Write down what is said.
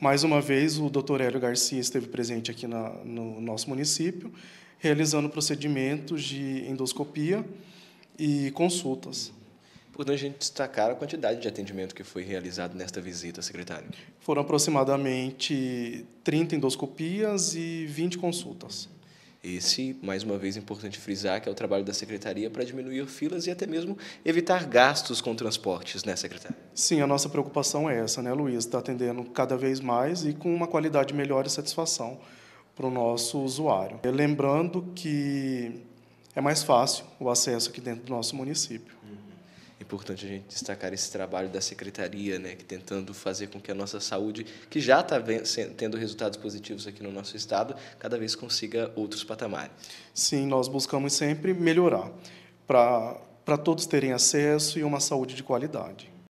Mais uma vez, o doutor Hélio Garcia esteve presente aqui na, no nosso município, realizando procedimentos de endoscopia e consultas. Podemos a gente destacar a quantidade de atendimento que foi realizado nesta visita, secretário? Foram aproximadamente 30 endoscopias e 20 consultas. Esse, mais uma vez, é importante frisar que é o trabalho da secretaria para diminuir filas e até mesmo evitar gastos com transportes, né, secretária? Sim, a nossa preocupação é essa, né, Luiz? Está atendendo cada vez mais e com uma qualidade melhor e satisfação para o nosso usuário. Lembrando que é mais fácil o acesso aqui dentro do nosso município importante a gente destacar esse trabalho da secretaria, né, que tentando fazer com que a nossa saúde, que já está tendo resultados positivos aqui no nosso estado, cada vez consiga outros patamares. Sim, nós buscamos sempre melhorar para para todos terem acesso e uma saúde de qualidade.